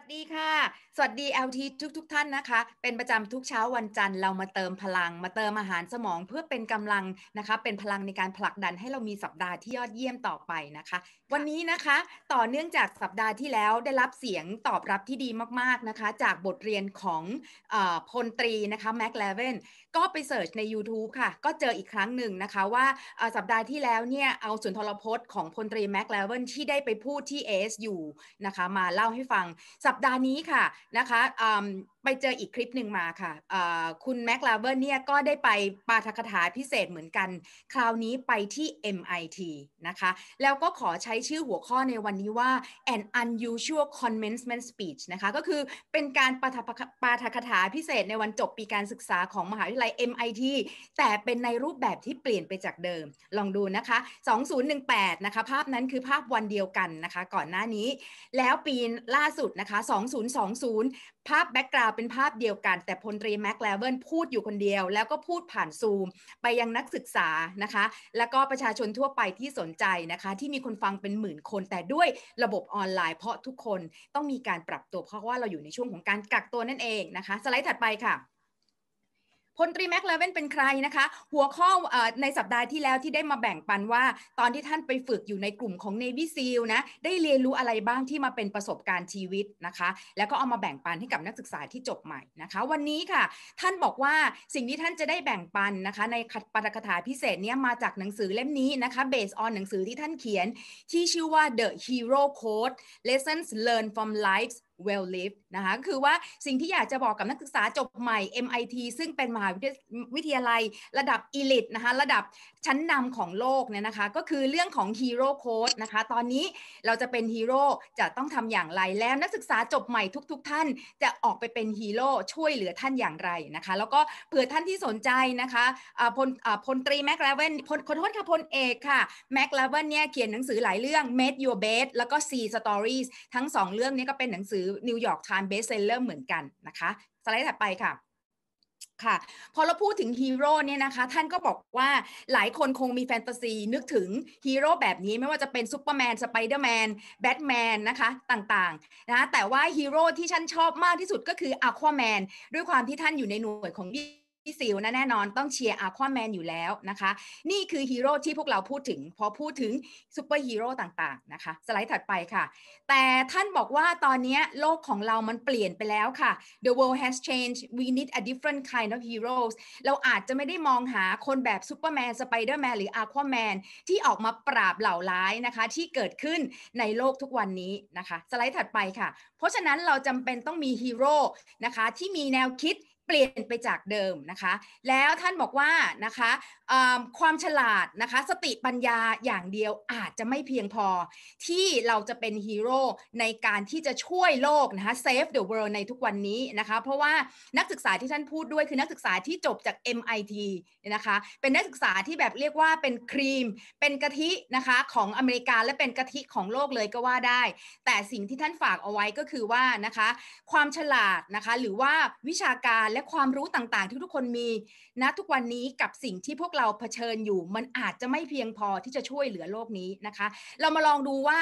วัสดีค่ะสวัสดี LT ทุกทุกท่านนะคะเป็นประจำทุกเช้าวันจันทร์เรามาเติมพลังมาเติมอาหารสมองเพื่อเป็นกำลังนะคะเป็นพลังในการผลักดันให้เรามีสัปดาห์ที่ยอดเยี่ยมต่อไปนะคะวันนี้นะคะต่อเนื่องจากสัปดาห์ที่แล้วได้รับเสียงตอบรับที่ดีมากๆนะคะจากบทเรียนของอพลตรีนะคะแม็กเลเวนก็ไปเสิร์ชใน YouTube ค่ะก็เจออีกครั้งหนึ่งนะคะว่าสัปดาห์ที่แล้วเนี่ยเอาสุนทรพจน์ของพลตรีแม็กเลเวนที่ได้ไปพูดที่เอยู่นะคะมาเล่าให้ฟังสสัปดาห์นี้ค่ะนะคะไปเจออีกคลิปหนึ่งมาค่ะคุณแม็กลาเวอร์เนี่ยก็ได้ไปปาฐกถาพิเศษเหมือนกัน คราวนี้ไปที่ MIT นะคะแล้วก็ขอใช้ชื่อหัวข้อในวันนี้ว่า an unusual commencement speech นะคะก็คือเป็นการปาฐกถาพิเศษในวันจบปีการศึกษาของมหาวิทยาลัย MIT แต่เป็นในรูปแบบที่เปลี่ยนไปจากเดิมลองดูนะคะ2018นะคะภาพนั้นคือภาพวันเดียวกันนะคะ ก่อนหน้านี้ แล้วปีล่าสุดนะคะ2020 ภาพแบ็กกราวด์เป็นภาพเดียวกัน แต่พลตรีแม็กแลเวลพูดอยู่คนเดียว แล้วก็พูดผ่านซูมไปยังนักศึกษานะคะ แล้วก็ประชาชนทั่วไปที่สนใจนะคะ ที่มีคนฟังเป็นหมื่นคน แต่ด้วยระบบออนไลน์เพราะทุกคนต้องมีการปรับตัว เพราะว่าเราอยู่ในช่วงของการกักตัวนั่นเองนะคะ สไลด์ถัดไปค่ะพลตรีแม็กลาเวนเป็นใครนะคะหัวข้อในสัปดาห์ที่แล้วที่ได้มาแบ่งปันว่า ตอนที่ท่านไปฝึกอยู่ในกลุ่มของเนวิซิลนะได้เรียนรู้อะไรบ้างที่มาเป็นประสบการณ์ชีวิตนะคะแล้วก็เอามาแบ่งปันให้กับนักศึกษาที่จบใหม่นะคะวันนี้ค่ะท่านบอกว่าสิ่งที่ท่านจะได้แบ่งปันนะคะในปาฐกถาพิเศษเนี้ยมาจากหนังสือเล่มนี้นะคะเบสออนหนังสือที่ท่านเขียนที่ชื่อว่า The Hero Code Lessons Learned from Life's well lived นะคะคือว่าสิ่งที่อยากจะบอกกับนักศึกษาจบใหม่ MIT ซึ่งเป็นมหาวิทยาลัยระดับ elite นะคะระดับชั้นนำของโลกเนี่ยนะคะก็คือเรื่องของ hero code นะคะตอนนี้เราจะเป็นฮีโร่จะต้องทำอย่างไรแล้วนักศึกษาจบใหม่ทุกๆทท่าน จะออกไปเป็นฮีโร่ช่วยเหลือท่านอย่างไรนะคะแล้วก็เผื่อท่านที่สนใจนะคะพลพลตรีแม็กลาเวนพลขอโทษค่ะพลเอกค่ะแม็กลาเวนเนี่ยเขียนหนังสือหลายเรื่อง Made Your Bed แล้วก็ Sea Stories ทั้ง 2เรื่องนี้ก็เป็นหนังสือนิวยอร์กไทม์เบสเซลเลอร์เหมือนกันนะคะ สไลด์ถัดไปค่ะค่ะ พอเราพูดถึงฮีโร่เนี่ยนะคะท่านก็บอกว่าหลายคนคงมีแฟนตาซีนึกถึงฮีโร่แบบนี้ไม่ว่าจะเป็นซูเปอร์แมนสไปเดอร์แมนแบทแมนนะคะต่างๆนะแต่ว่าฮีโร่ที่ฉันชอบมากที่สุดก็คืออควาแมนด้วยความที่ท่านอยู่ในหน่วยของี่ซิลนะแน่นอนต้องเชียร์อาควาแมนอยู่แล้วนะคะ นี่คือฮีโร่ที่พวกเราพูดถึงพอพูดถึงซูเปอร์ฮีโร่ต่างๆนะคะ สไลด์ถัดไปค่ะ แต่ท่านบอกว่าตอนนี้โลกของเรามันเปลี่ยนไปแล้วค่ะ the world has changed we need a different kind of heroes เราอาจจะไม่ได้มองหาคนแบบซูเปอร์แมนสไปเดอร์แมนหรืออาควาแมนที่ออกมาปราบเหล่าร้ายนะคะที่เกิดขึ้นในโลกทุกวันนี้นะคะ สไลด์ถัดไปค่ะ เพราะฉะนั้นเราจำเป็นต้องมีฮีโร่นะคะที่มีแนวคิดเปลี่ยนไปจากเดิมนะคะแล้วท่านบอกว่านะคะความฉลาดนะคะสติปัญญาอย่างเดียวอาจจะไม่เพียงพอที่เราจะเป็นฮีโร่ในการที่จะช่วยโลกนะคะเซฟเดอะเวิลด์ในทุกวันนี้นะคะเพราะว่านักศึกษาที่ท่านพูดด้วยคือนักศึกษาที่จบจาก MIT นะคะเป็นนักศึกษาที่แบบเรียกว่าเป็นครีม เป็นกะทินะคะของอเมริกาและเป็นกะทิของโลกเลยก็ว่าได้ แต่สิ่งที่ท่านฝากเอาไว้ก็คือว่านะคะความฉลาดนะคะหรือว่าวิชาการและและความรู้ต่างๆที่ทุกคนมีณทุกวันนี้กับสิ่งที่พวกเราเผชิญอยู่ มันอาจจะไม่เพียงพอที่จะช่วยเหลือโลกนี้นะคะ เรามาลองดูว่า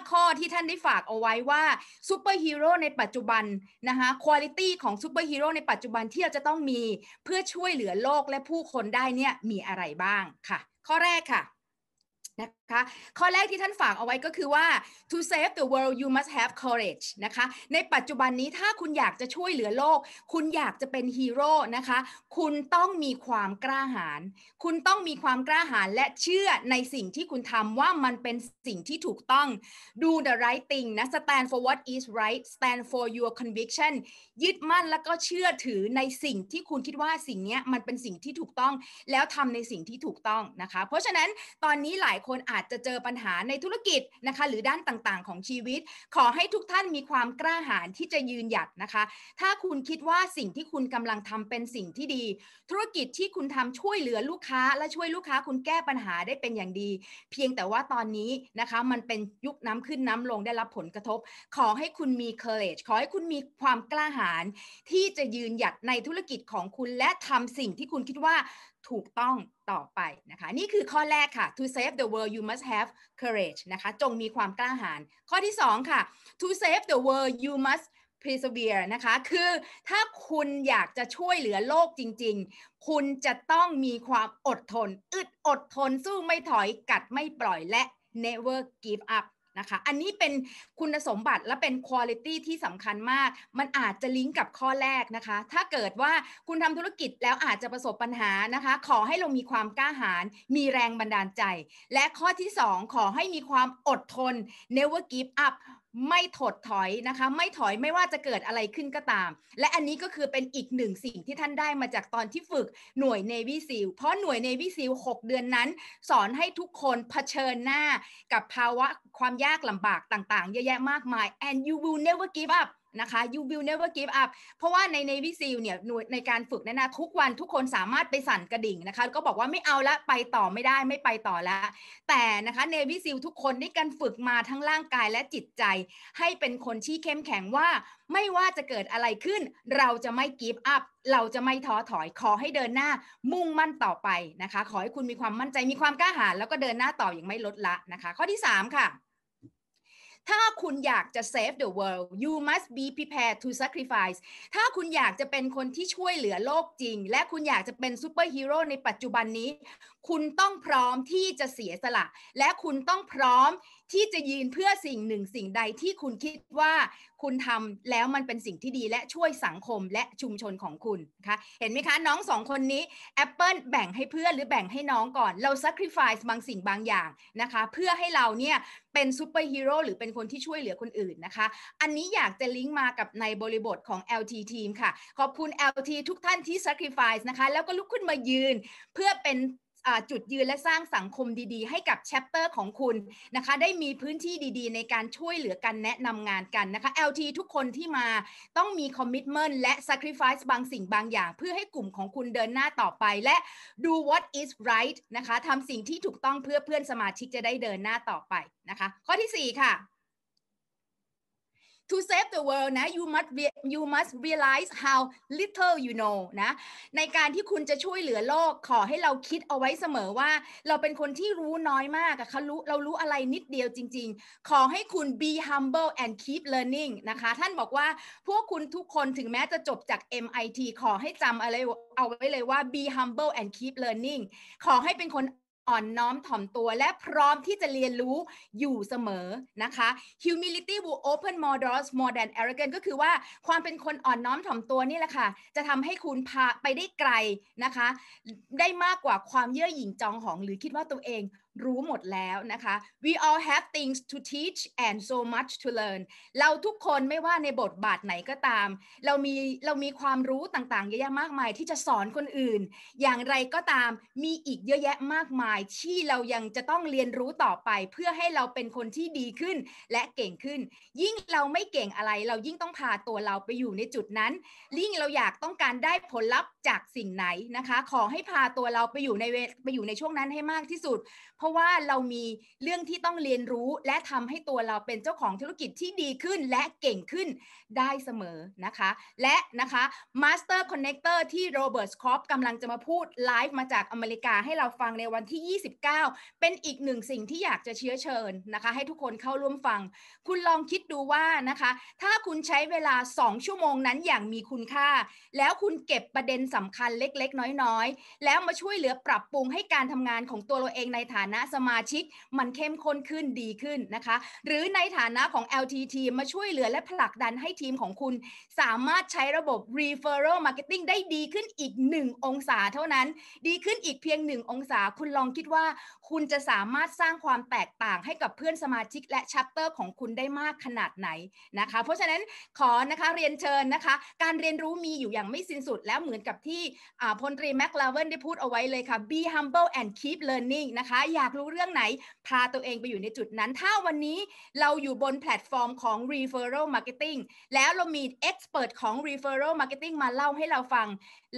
5 ข้อที่ท่านได้ฝากเอาไว้ว่าซูเปอร์ฮีโร่ในปัจจุบันนะคะคุณลิตี้ของซูเปอร์ฮีโร่ในปัจจุบันที่เราจะต้องมีเพื่อช่วยเหลือโลกและผู้คนได้เนี่ยมีอะไรบ้างค่ะ ข้อแรกค่ะนะคะข้อแรกที่ท่านฝากเอาไว้ก็คือว่า to save the world you must have courage นะคะ ในปัจจุบันนี้ถ้าคุณอยากจะช่วยเหลือโลก คุณอยากจะเป็นฮีโร่นะคะ คุณต้องมีความกล้าหาญ คุณต้องมีความกล้าหาญและเชื่อในสิ่งที่คุณทำว่ามันเป็นสิ่งที่ถูกต้อง do the right thing นะ stand for what is right stand for your conviction ยึดมั่นแล้วก็เชื่อถือในสิ่งที่คุณคิดว่าสิ่งนี้มันเป็นสิ่งที่ถูกต้อง แล้วทำในสิ่งที่ถูกต้องนะคะ เพราะฉะนั้นตอนนี้หลายคนอาจจะเจอปัญหาในธุรกิจนะคะหรือด้านต่างๆ ของชีวิต ขอให้ทุกท่านมีความกล้าหาญที่จะยืนหยัดนะคะ ถ้าคุณคิดว่าสิ่งที่คุณกำลังทำเป็นสิ่งที่ดี ธุรกิจที่คุณทำช่วยเหลือลูกค้าและช่วยลูกค้าคุณแก้ปัญหาได้เป็นอย่างดี เพียงแต่ว่าตอนนี้นะคะมันเป็นยุคน้ำขึ้นน้ำลงได้รับผลกระทบ ขอให้คุณมี courage ขอให้คุณมีความกล้าหาญที่จะยืนหยัดในธุรกิจของคุณและทำสิ่งที่คุณคิดว่าถูกต้องต่อไปนะคะ นี่คือข้อแรกค่ะ to save the world you must have courage นะคะจงมีความกล้าหาญข้อที่2ค่ะ to save the world you must persevere นะคะคือถ้าคุณอยากจะช่วยเหลือโลกจริงๆ คุณจะต้องมีความอดทนอึดอดทนสู้ไม่ถอยกัดไม่ปล่อยและ never give up นะคะอันนี้เป็นคุณสมบัติและเป็นคุณภาพที่สำคัญมาก มันอาจจะลิงก์กับข้อแรกนะคะ ถ้าเกิดว่าคุณทำธุรกิจแล้วอาจจะประสบปัญหานะคะ ขอให้เรามีความกล้าหาญ มีแรงบันดาลใจ และข้อที่ 2 ขอให้มีความอดทน never give up ไม่ถดถอยนะคะไม่ถอยไม่ว่าจะเกิดอะไรขึ้นก็ตาม และอันนี้ก็คือเป็นอีกหนึ่งสิ่งที่ท่านได้มาจากตอนที่ฝึกหน่วยเนวิซิลเพราะหน่วยเนวิซิล6เดือนนั้น สอนให้ทุกคนเผชิญหน้ากับภาวะความยากลำบากต่างๆเยอะแยะมากมาย and you will never give up นะคะ you will never give up เพราะว่าใน Navy SEAL เนี่ยในการฝึกนั่นนะทุกวันทุกคนสามารถไปสั่นกระดิ่งนะคะก็บอกว่าไม่เอาละไปต่อไม่ได้ ไม่ไปต่อละ แต่นะคะ Navy SEAL ทุกคนได้การฝึกมาทั้งร่างกายและจิตใจ ให้เป็นคนที่เข้มแข็งว่า ไม่ว่าจะเกิดอะไรขึ้น เราจะไม่ give up เราจะไม่ท้อถอยขอให้เดินหน้ามุ่งมั่นต่อไปนะคะ ขอให้คุณมีความมั่นใจมีความกล้าหาญแล้วก็เดินหน้าต่ออย่างไม่ลดละนะคะ ข้อที่ 3 ค่ะถ้าคุณอยากจะ save the world you must be prepared to sacrifice ถ้าคุณอยากจะเป็นคนที่ช่วยเหลือโลกจริง และคุณอยากจะเป็นซูเปอร์ฮีโร่ในปัจจุบันนี้ คุณต้องพร้อมที่จะเสียสละ และคุณต้องพร้อมที่จะยืนเพื่อสิ่งหนึ่งสิ่งใดที่คุณคิดว่าคุณทำแล้วมันเป็นสิ่งที่ดีและช่วยสังคมและชุมชนของคุณนะคะเห็นไหมคะน้องสองคนนี้แอปเปิลแบ่งให้เพื่อนหรือแบ่งให้น้องก่อน เรา s ั c r i f i c บางสิ่งบางอย่างนะคะ เพื่อให้เราเนี่ยเป็นซูเปอร์ฮีโร่หรือเป็นคนที่ช่วยเหลือคนอื่นนะคะ อันนี้อยากจะลิงก์มากับในบริบทของ LT Team ค่ะ ขอบคุณ LT ทุกท่านที่ sacrifice นะคะแล้วก็ลุกขึ้นมายืนเพื่อเป็นจุดยืนและสร้างสังคมดีๆ ให้กับแชปเตอร์ของคุณนะคะ ได้มีพื้นที่ดีๆ ในการช่วยเหลือกันแนะนำงานกันนะคะ LT ทุกคนที่มาต้องมีคอมมิชเมนต์และสักร r ฟายส์บางสิ่งบางอย่าง เพื่อให้กลุ่มของคุณเดินหน้าต่อไปและ do what is right นะคะทำสิ่งที่ถูกต้องเพื่อเพื่อนสมาชิกจะได้เดินหน้าต่อไปนะคะข้อที่4ค่ะ to save the world นะ you must you must realize how little you know นะในการที่คุณจะช่วยเหลือโลก ขอให้เราคิดเอาไว้เสมอว่า เราเป็นคนที่รู้น้อยมากอะเขารู้เรารู้อะไรนิดเดียวจริง ๆ ขอให้คุณ be humble and keep learning นะคะท่านบอกว่าพวกคุณทุกคนถึงแม้จะจบจาก MIT ขอให้จำอะไรเอาไว้เลยว่า be humble and keep learning ขอให้เป็นคนอ่อนน้อมถ่อมตัวและพร้อมที่จะเรียนรู้อยู่เสมอนะคะ humility will open more doors more than arrogance ก็คือว่าความเป็นคนอ่อนน้อมถ่อมตัวนี่แหละค่ะจะทำให้คุณพาไปได้ไกลนะคะ ได้มากกว่าความเย่อหยิ่งจองหองหรือคิดว่าตัวเองรู้หมดแล้วนะคะ we all have things to teach and so much to learn เราทุกคนไม่ว่าในบทบาทไหนก็ตาม เรามีเรามีความรู้ต่างๆ เยอะแยะมากมาย ที่จะสอนคนอื่น อย่างไรก็ตามมีอีกเยอะแยะมากมายที่เรายังจะต้องเรียนรู้ต่อไปเพื่อให้เราเป็นคนที่ดีขึ้น และเก่งขึ้น ยิ่งเราไม่เก่งอะไรเรายิ่งต้องพาตัวเราไปอยู่ในจุดนั้น ยิ่งเราอยากต้องการได้ผลลัพธ์จากสิ่งไหนนะคะ ขอให้พาตัวเราไปอยู่ในไปอยู่ในช่วงนั้นให้มากที่สุดราะว่าเรามีเรื่องที่ต้องเรียนรู้และทำให้ตัวเราเป็นเจ้าของธุรกิจที่ดีขึ้นและเก่งขึ้นได้เสมอนะคะ และนะคะ Master Connector ที่โรเบิร์ตครอปกำลังจะมาพูดไลฟ์มาจากอเมริกาให้เราฟังในวันที่ 29 เป็นอีกหนึ่งสิ่งที่อยากจะเชื้อเชิญนะคะ ให้ทุกคนเข้าร่วมฟัง คุณลองคิดดูว่านะคะ ถ้าคุณใช้เวลา 2 ชั่วโมงนั้นอย่างมีคุณค่า แล้วคุณเก็บประเด็นสำคัญเล็กๆ น้อย ๆ แล้วมาช่วยเหลือปรับปรุงให้การทำงานของตัวเราเองในฐานะนะสมาชิก มันเข้มข้นขึ้นดีขึ้นนะคะ หรือในฐานะของ LTT มาช่วยเหลือและผลักดันให้ทีมของคุณ สามารถใช้ระบบ referral marketing ได้ดีขึ้นอีก1องศาเท่านั้นดีขึ้นอีกเพียง1องศาคุณลองคิดว่า คุณจะสามารถสร้างความแตกต่างให้กับเพื่อนสมาชิก และชัปเตอร์ของคุณได้มากขนาดไหนนะคะเพราะฉะนั้นขอนะคะเรียนเชิญนะคะ การเรียนรู้มีอยู่อย่างไม่สิ้นสุด แล้วเหมือนกับที่พลตรีแม็กลาเวนได้พูดเอาไว้เลยค่ะ be humble and keep learning นะคะอย่าากรู้เรื่องไหนพาตัวเองไปอยู่ในจุดนั้น ถ้าวันนี้เราอยู่บนแพลตฟอร์มของ referral marketing แล้วเรามี expert ของ referral marketing มาเล่าให้เราฟัง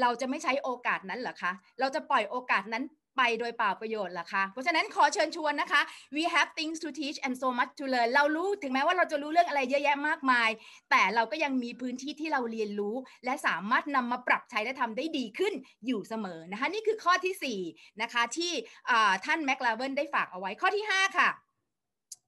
เราจะไม่ใช้โอกาสนั้นเหรอคะ เราจะปล่อยโอกาสนั้นไปโดยเปล่าประโยชน์ล่ะคะเพราะฉะนั้นขอเชิญชวนนะคะ we have things to teach and so much to learn เรารู้ถึงแม้ว่าเราจะรู้เรื่องอะไรเยอะแยะมากมาย แต่เราก็ยังมีพื้นที่ที่เราเรียนรู้ และสามารถนำมาปรับใช้และทำได้ดีขึ้น อยู่เสมอนะคะนี่คือข้อที่4นะคะที่ท่านแม็กลาเวนได้ฝากเอาไว้ข้อที่ 5 ค่ะ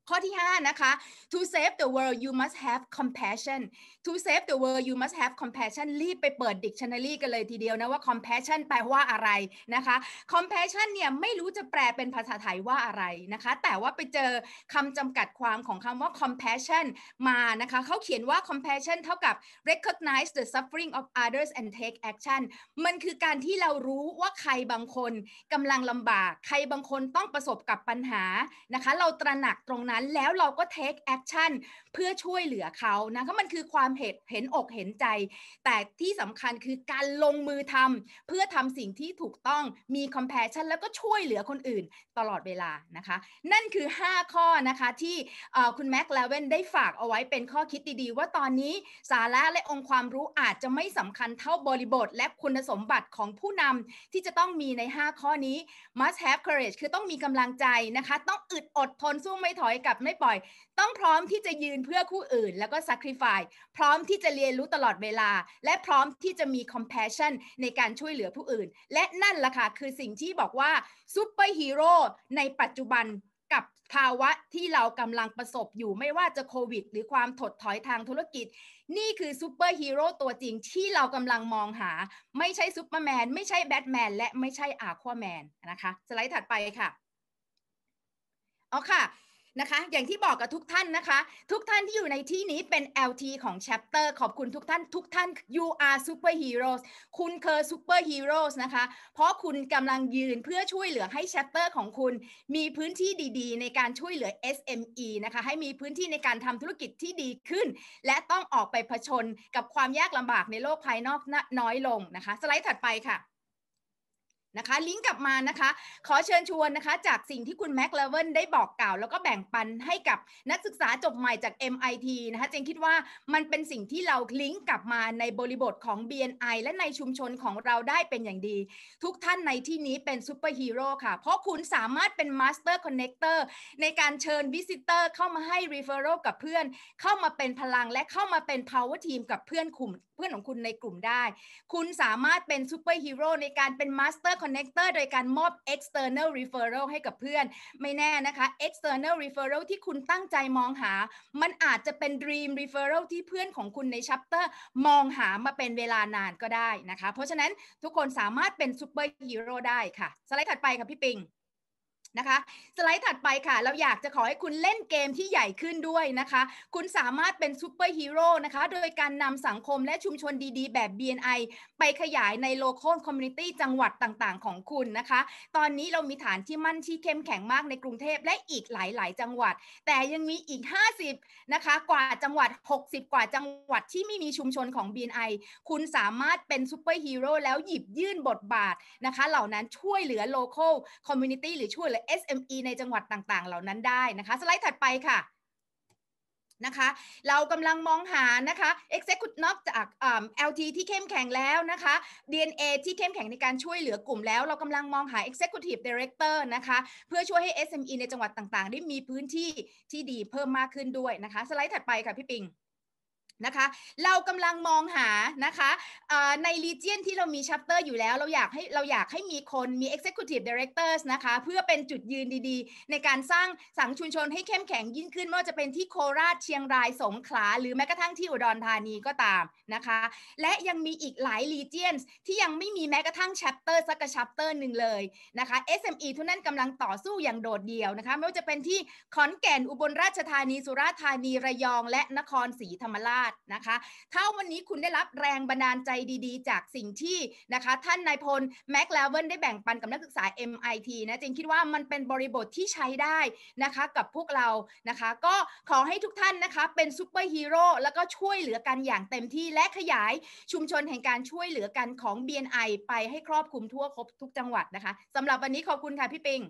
ข้อที่5นะคะ to save the world you must have compassion to save the world you must have compassion รีบไปเปิด dictionary กันเลยทีเดียวนะว่า compassion แปลว่าอะไรนะคะ compassion เนี่ยไม่รู้จะแปลเป็นภาษาไทยว่าอะไรนะคะ แต่ว่าไปเจอคำจำกัดความของคำว่า compassion มานะคะเขาเขียนว่า compassion เท่ากับ recognize the suffering of others and take action มันคือการที่เรารู้ว่าใครบางคนกำลังลำบากใครบางคนต้องประสบกับปัญหานะคะเราตระหนักตรงนั้น้นแล้วเราก็ take action เพื่อช่วยเหลือเขานะก็มันคือความเห็นเห็นอกเห็นใจ แต่ที่สำคัญคือการลงมือทำเพื่อทำสิ่งที่ถูกต้องมี compassion แล้วก็ช่วยเหลือคนอื่นตลอดเวลานะคะ นั่นคือ 5 ข้อนะคะที่คุณแม็กแลเวนได้ฝากเอาไว้เป็นข้อคิดดีๆ ว่าตอนนี้สาระและองค์ความรู้อาจจะไม่สำคัญเท่าบริบทและคุณสมบัติของผู้นำที่จะต้องมีใน 5 ข้อนี้ must have courage คือต้องมีกำลังใจนะคะต้องอึดอดทนสู้ไม่ถอยกับไม่ปล่อย ต้องพร้อมที่จะยืนเพื่อคู่อื่น แล้วก็สักคริฟายพร้อมที่จะเรียนรู้ตลอดเวลาและพร้อมที่จะมี compassion ในการช่วยเหลือผู้อื่น และนั่นล่ะค่ะคือสิ่งที่บอกว่าซูเปอร์ฮีโร่ในปัจจุบันกับภาวะที่เรากำลังประสบอยู่ไม่ว่าจะโควิด หรือความถดถอยทางธุรกิจ นี่คือซูเปอร์ฮีโร่ตัวจริงที่เรากำลังมองหา ไม่ใช่ซูเปอร์แมนไม่ใช่แบทแมนและไม่ใช่อาควาแมนนะคะสไลด์ถัดไปค่ะเอาค่ะนะคะอย่างที่บอกกับทุกท่านนะคะ ทุกท่านที่อยู่ในที่นี้เป็น LT ของ Chapter ขอบคุณทุกท่าน ทุกท่าน you are super heroes คุณคือ super heroes นะคะ เพราะคุณกำลังยืนเพื่อช่วยเหลือให้ Chapter ของคุณ มีพื้นที่ดีๆ ในการช่วยเหลือ SME นะคะให้มีพื้นที่ในการทำธุรกิจที่ดีขึ้น และต้องออกไปเผชญกับความยากลำบากในโลกภายนอกน้อยลงนะคะ สไลด์ถัดไปค่ะนะคะลิงก์กลับมานะคะขอเชิญชวนนะคะจากสิ่งที่คุณแม็กเลเวนได้บอกกล่าว แล้วก็แบ่งปันให้กับนักศึกษาจบใหม่จาก MIT นะคะเจงคิดว่ามันเป็นสิ่งที่เราลิงก์กลับมาในบริบทของ BNI และในชุมชนของเราได้เป็นอย่างดี ทุกท่านในที่นี้เป็นซูเปอร์ฮีโร่ค่ะ เพราะคุณสามารถเป็นมาสเตอร์คอนเนคเตอร์ในการเชิญวิสิเตอร์เข้ามาให้รีเฟอรโลกับเพื่อน เข้ามาเป็นพลังและเข้ามาเป็นพาวเวอร์ทีมกับเพื่อนกลุ่มเพื่อนของคุณในกลุ่มได้ คุณสามารถเป็นซูเปอร์ฮีโร่ในการเป็นมาสเตอร์คอนเนคเตอร์โดยการมอบ external referral ให้กับเพื่อน ไม่แน่นะคะ external referral ที่คุณตั้งใจมองหา มันอาจจะเป็น dream referral ที่เพื่อนของคุณในชัปเตอร์มองหามาเป็นเวลานานก็ได้นะคะ เพราะฉะนั้นทุกคนสามารถเป็นซูเปอร์ฮีโร่ได้ค่ะ สไลด์ถัดไปค่ะพี่ปิงนะคะสไลด์ถัดไปค่ะ เราอยากจะขอให้คุณเล่นเกมที่ใหญ่ขึ้นด้วยนะคะ คุณสามารถเป็นซูเปอร์ฮีโร่นะคะโดยการนำสังคมและชุมชนดีๆแบบ BNI ไปขยายในโลคอลคอมมูนิตี้จังหวัดต่างๆ ของคุณนะคะ ตอนนี้เรามีฐานที่มั่นที่เข้มแข็งมากในกรุงเทพและอีกหลายๆ จังหวัด แต่ยังมีอีก 50นะคะกว่าจังหวัด 60กว่าจังหวัดที่ไม่มีชุมชนของ BNI คุณสามารถเป็นซูเปอร์ฮีโร่แล้วหยิบยื่นบทบาทนะคะเหล่านั้นช่วยเหลือโลคอลคอมมูนิตี้หรือช่วยรือ SME ในจังหวัดต่างๆ เหล่านั้นได้นะคะสไลด์ถัดไปค่ะนะคะเรากำลังมองหานะคะ Executive นอกจาก LT ที่เข้มแข็งแล้วนะคะ DNA ที่เข้มแข็งในการช่วยเหลือกลุ่มแล้ว เรากำลังมองหา Executive Director นะคะเพื่อช่วยให้ SME ในจังหวัดต่าง ๆ ได้มีพื้นที่ที่ดีเพิ่มมากขึ้นด้วยนะคะสไลด์ถัดไปค่ะ พี่ปิงนะคะเรากำลังมองหานะคะในรีเจียนที่เรามีชัปเตอร์อยู่แล้วเราอยากให้เราอยากให้มีคนมี Executive Directors นะคะเพื่อเป็นจุดยืนดีๆ ในการสร้างสังชุมชนให้เข้มแข็งยิ่งขึ้นไม่ว่าจะเป็นที่โคราชเชียงรายสงขลา หรือแม้กระทั่งที่อุดรธานีก็ตามนะคะ และยังมีอีกหลายรีเจียนที่ยังไม่มีแม้กระทั่งชัปเตอร์สักชัปเตอร์หนึ่งเลยนะคะ SME ทุนนั้นกำลังต่อสู้อย่างโดดเดี่ยวนะคะไม่ว่าจะเป็นที่ขอนแก่นอุบลราชธานีสุราษฎร์ธานีระยอง และนครศรีธรรมราชตินะคะถ้าวันนี้คุณได้รับแรงบันดาลใจดี ๆ จากสิ่งที่นะคะท่านนายพลแม็กลาเวนได้แบ่งปันกับนักศึกษา MIT นะจริงคิดว่ามันเป็นบริบทที่ใช้ได้นะคะกับพวกเรา นะคะก็ขอให้ทุกท่านนะคะเป็นซูเปอร์ฮีโร่แล้วก็ช่วยเหลือกันอย่างเต็มที่และขยายชุมชนแห่งการช่วยเหลือกันของ BNI ไปให้ครอบคลุมทั่วครบทุกจังหวัดนะคะสำหรับวันนี้ขอบคุณค่ะพี่ปิง